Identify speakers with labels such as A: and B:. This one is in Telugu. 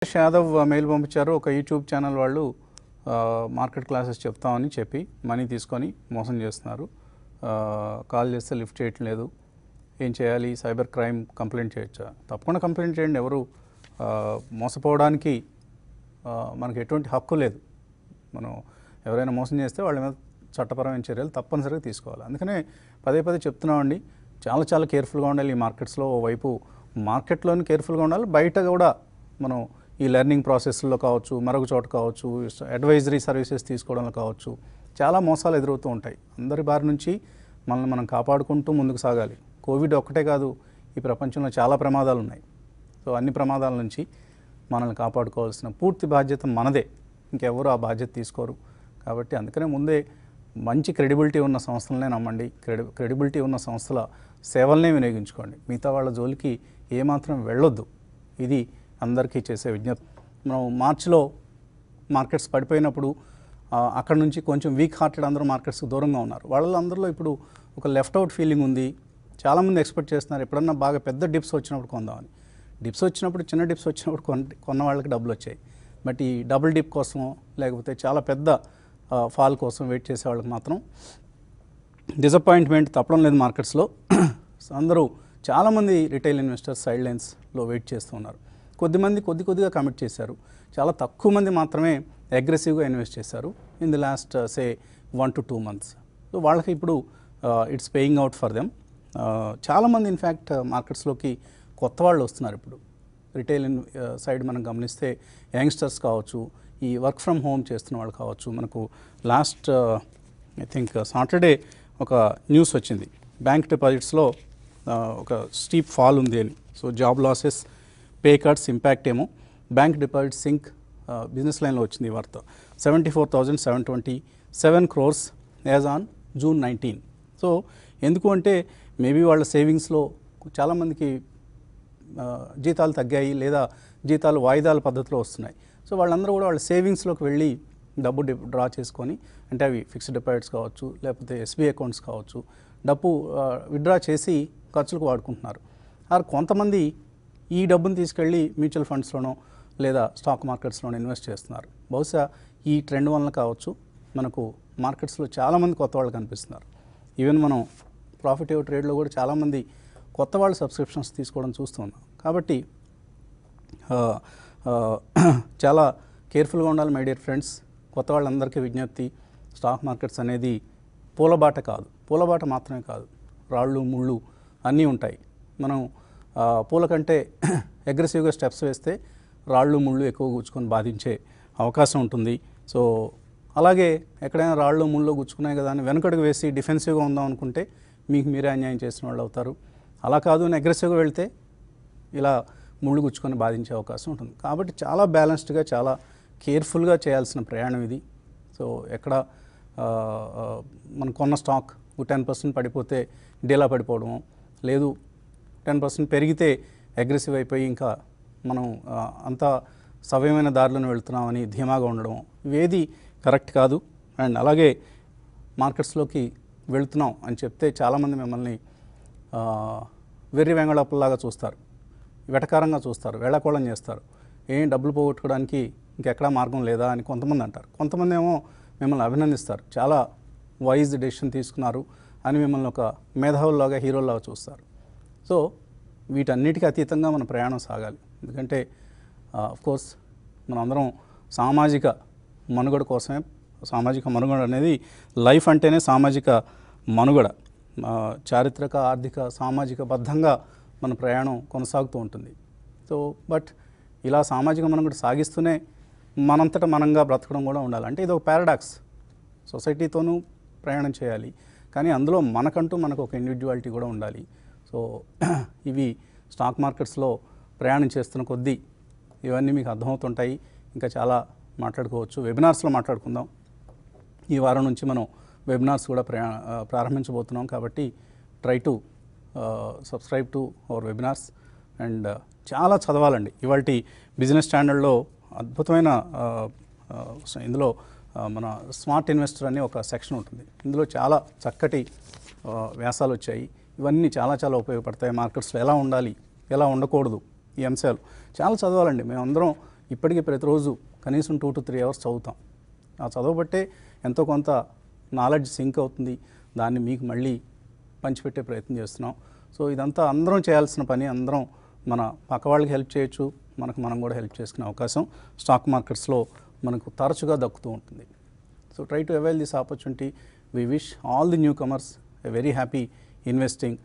A: ఉమేష్ యాదవ్ మెయిల్ పంపించారు ఒక యూట్యూబ్ ఛానల్ వాళ్ళు మార్కెట్ క్లాసెస్ చెప్తామని చెప్పి మనీ తీసుకొని మోసం చేస్తున్నారు కాల్ చేస్తే లిఫ్ట్ చేయట్లేదు ఏం చేయాలి సైబర్ క్రైమ్ కంప్లైంట్ చేయొచ్చా తప్పకుండా కంప్లైంట్ చేయండి ఎవరు మోసపోవడానికి మనకు ఎటువంటి హక్కు లేదు మనం ఎవరైనా మోసం చేస్తే వాళ్ళ మీద చట్టపరమైన చర్యలు తప్పనిసరిగా తీసుకోవాలి అందుకనే పదే పదే చెప్తున్నామండి చాలా చాలా కేర్ఫుల్గా ఉండాలి ఈ మార్కెట్స్లో ఓవైపు మార్కెట్లోనే కేర్ఫుల్గా ఉండాలి బయట కూడా మనం ఈ లెర్నింగ్ ప్రాసెస్లో కావచ్చు మరొక చోట కావచ్చు అడ్వైజరీ సర్వీసెస్ తీసుకోవడంలో కావచ్చు చాలా మోసాలు ఎదురవుతూ ఉంటాయి అందరి బారి నుంచి మనల్ని మనం కాపాడుకుంటూ ముందుకు సాగాలి కోవిడ్ ఒక్కటే కాదు ఈ ప్రపంచంలో చాలా ప్రమాదాలు ఉన్నాయి సో అన్ని ప్రమాదాల నుంచి మనల్ని కాపాడుకోవాల్సిన పూర్తి బాధ్యత మనదే ఇంకెవరు ఆ బాధ్యత తీసుకోరు కాబట్టి అందుకనే ముందే మంచి క్రెడిబిలిటీ ఉన్న సంస్థలనే నమ్మండి క్రెడి క్రెడిబిలిటీ ఉన్న సంస్థల సేవలనే వినియోగించుకోండి మిగతా వాళ్ళ జోలికి ఏమాత్రం వెళ్ళొద్దు ఇది అందరికీ చేసే విజ్ఞప్తి మనం మార్చిలో మార్కెట్స్ పడిపోయినప్పుడు అక్కడ నుంచి కొంచెం వీక్ హార్టెడ్ అందరూ మార్కెట్స్ దూరంగా ఉన్నారు వాళ్ళందరిలో ఇప్పుడు ఒక లెఫ్ట్ అవుట్ ఫీలింగ్ ఉంది చాలామంది ఎక్స్పెక్ట్ చేస్తున్నారు ఎప్పుడన్నా బాగా పెద్ద డిప్స్ వచ్చినప్పుడు కొందామని డిప్స్ వచ్చినప్పుడు చిన్న డిప్స్ వచ్చినప్పుడు కొన్న వాళ్ళకి డబ్బులు వచ్చాయి బట్ ఈ డబుల్ డిప్ కోసం లేకపోతే చాలా పెద్ద ఫాల్ కోసం వెయిట్ చేసే వాళ్ళకి మాత్రం డిసప్పాయింట్మెంట్ తప్పడం లేదు మార్కెట్స్లో అందరూ చాలామంది రిటైల్ ఇన్వెస్టర్స్ సైడ్ లైన్స్లో వెయిట్ ఉన్నారు కొద్దిమంది కొద్ది కొద్దిగా కమిట్ చేశారు చాలా తక్కువ మంది మాత్రమే అగ్రెసివ్గా ఇన్వెస్ట్ చేశారు in the last say one to two months so వాళ్ళకి ఇప్పుడు it's paying out for them చాలామంది ఇన్ఫ్యాక్ట్ మార్కెట్స్లోకి కొత్త వాళ్ళు వస్తున్నారు ఇప్పుడు రిటైల్ సైడ్ uh, మనం గమనిస్తే యంగ్స్టర్స్ కావచ్చు ఈ వర్క్ ఫ్రమ్ హోమ్ చేస్తున్న వాళ్ళు కావచ్చు మనకు లాస్ట్ ఐ థింక్ సాటర్డే ఒక న్యూస్ వచ్చింది బ్యాంక్ డిపాజిట్స్లో uh, ఒక స్టీప్ ఫాల్ ఉంది అని so job losses pay cards impact ఏమో బ్యాంక్ డిపాజిట్ సింక్ బిజినెస్ లైన్లో వచ్చింది వార్త seventy four thousand seven twenty seven crores as on June nineteen so ఎందుకు అంటే మేబీ వాళ్ళ సేవింగ్స్లో చాలామందికి జీతాలు తగ్గాయి లేదా జీతాలు వాయిదాల పద్ధతిలో వస్తున్నాయి సో వాళ్ళందరూ కూడా వాళ్ళ సేవింగ్స్లోకి వెళ్ళి డబ్బు డి డ్రా చేసుకొని అంటే అవి ఫిక్స్డ్ డిపాజిట్స్ కావచ్చు లేకపోతే ఎస్బీఐ అకౌంట్స్ కావచ్చు డబ్బు విత్డ్రా చేసి ఖర్చులకు వాడుకుంటున్నారు ఆ కొంతమంది ఈ డబ్బును తీసుకెళ్ళి మ్యూచువల్ ఫండ్స్లోనో లేదా స్టాక్ మార్కెట్స్లోనో ఇన్వెస్ట్ చేస్తున్నారు బహుశా ఈ ట్రెండ్ వలన కావచ్చు మనకు మార్కెట్స్లో చాలామంది కొత్త వాళ్ళు కనిపిస్తున్నారు ఈవెన్ మనం ప్రాఫిట్ ఏ ట్రేడ్లో కూడా చాలామంది కొత్త వాళ్ళు సబ్స్క్రిప్షన్స్ తీసుకోవడం చూస్తున్నాం కాబట్టి చాలా కేర్ఫుల్గా ఉండాలి మై డియర్ ఫ్రెండ్స్ కొత్త వాళ్ళందరికీ విజ్ఞప్తి స్టాక్ మార్కెట్స్ అనేది పూలబాట కాదు పూలబాట మాత్రమే కాదు రాళ్ళు ముళ్ళు అన్నీ ఉంటాయి మనం పూల కంటే అగ్రెసివ్గా స్టెప్స్ వేస్తే రాళ్ళు ముళ్ళు ఎక్కువ గుచ్చుకొని బాధించే అవకాశం ఉంటుంది సో అలాగే ఎక్కడైనా రాళ్ళు ముళ్ళు గుచ్చుకున్నాయి కదా అని వెనకడుగు వేసి డిఫెన్సివ్గా ఉందాం అనుకుంటే మీకు మీరే అన్యాయం చేసిన వాళ్ళు అవుతారు అలా కాదు అని అగ్రెసివ్గా వెళ్తే ఇలా ముళ్ళు గుచ్చుకొని బాధించే అవకాశం ఉంటుంది కాబట్టి చాలా బ్యాలెన్స్డ్గా చాలా కేర్ఫుల్గా చేయాల్సిన ప్రయాణం ఇది సో ఎక్కడ మనం కొన్న స్టాక్ టెన్ పర్సెంట్ పడిపోతే డీలా పడిపోవడము లేదు టెన్ పర్సెంట్ పెరిగితే అగ్రెసివ్ అయిపోయి ఇంకా మనం అంతా సవ్యమైన దారిలోనే వెళుతున్నామని ధీమాగా ఉండడం ఇవేది కరెక్ట్ కాదు అండ్ అలాగే మార్కెట్స్లోకి వెళుతున్నాం అని చెప్తే చాలామంది మిమ్మల్ని వెర్రి వెంగళాపుల్లాగా చూస్తారు వెటకారంగా చూస్తారు వేళకోళం చేస్తారు ఏం డబ్బులు పోగొట్టుకోవడానికి ఇంకెక్కడా మార్గం లేదా అని కొంతమంది అంటారు కొంతమంది ఏమో మిమ్మల్ని అభినందిస్తారు చాలా వైజ్ డెసిషన్ తీసుకున్నారు అని మిమ్మల్ని ఒక మేధావుల్లాగా హీరోల్లాగా చూస్తారు సో వీటన్నిటికీ అతీతంగా మన ప్రయాణం సాగాలి ఎందుకంటే కోర్స్ మనందరం సామాజిక మనుగడ కోసమే సామాజిక మనుగడ అనేది లైఫ్ అంటేనే సామాజిక మనుగడ చారిత్రక ఆర్థిక సామాజిక బద్ధంగా మన ప్రయాణం కొనసాగుతూ ఉంటుంది సో బట్ ఇలా సామాజిక మనుగడ సాగిస్తూనే మనంతట మనంగా బ్రతకడం కూడా ఉండాలి అంటే ఇది ఒక పారాడాక్స్ సొసైటీతోనూ ప్రయాణం చేయాలి కానీ అందులో మనకంటూ మనకు ఒక ఇండివిజువాలిటీ కూడా ఉండాలి సో ఇవి స్టాక్ మార్కెట్స్లో ప్రయాణం చేస్తున్న కొద్దీ ఇవన్నీ మీకు అర్థమవుతుంటాయి ఇంకా చాలా మాట్లాడుకోవచ్చు వెబినార్స్లో మాట్లాడుకుందాం ఈ వారం నుంచి మనం వెబినార్స్ కూడా ప్రయా ప్రారంభించబోతున్నాం కాబట్టి try to subscribe to our webinars and చాలా చదవాలండి ఇవాళ బిజినెస్ స్టాండర్డ్లో అద్భుతమైన ఇందులో మన స్మార్ట్ ఇన్వెస్టర్ అనే ఒక సెక్షన్ ఉంటుంది ఇందులో చాలా చక్కటి వ్యాసాలు వచ్చాయి ఇవన్నీ చాలా చాలా ఉపయోగపడతాయి మార్కెట్స్లో ఎలా ఉండాలి ఎలా ఉండకూడదు ఈ అంశాలు చాలా చదవాలండి మేమందరం ఇప్పటికీ ప్రతిరోజు కనీసం టూ టు త్రీ అవర్స్ చదువుతాం ఆ చదవబట్టే ఎంతో కొంత నాలెడ్జ్ సింక్ అవుతుంది దాన్ని మీకు మళ్ళీ పంచిపెట్టే ప్రయత్నం చేస్తున్నాం సో ఇదంతా అందరం చేయాల్సిన పని అందరం మన పక్క వాళ్ళకి హెల్ప్ చేయొచ్చు మనకు మనం కూడా హెల్ప్ చేసుకునే అవకాశం స్టాక్ మార్కెట్స్లో మనకు తరచుగా దక్కుతూ ఉంటుంది so try to avail this opportunity we wish all the newcomers a very happy investing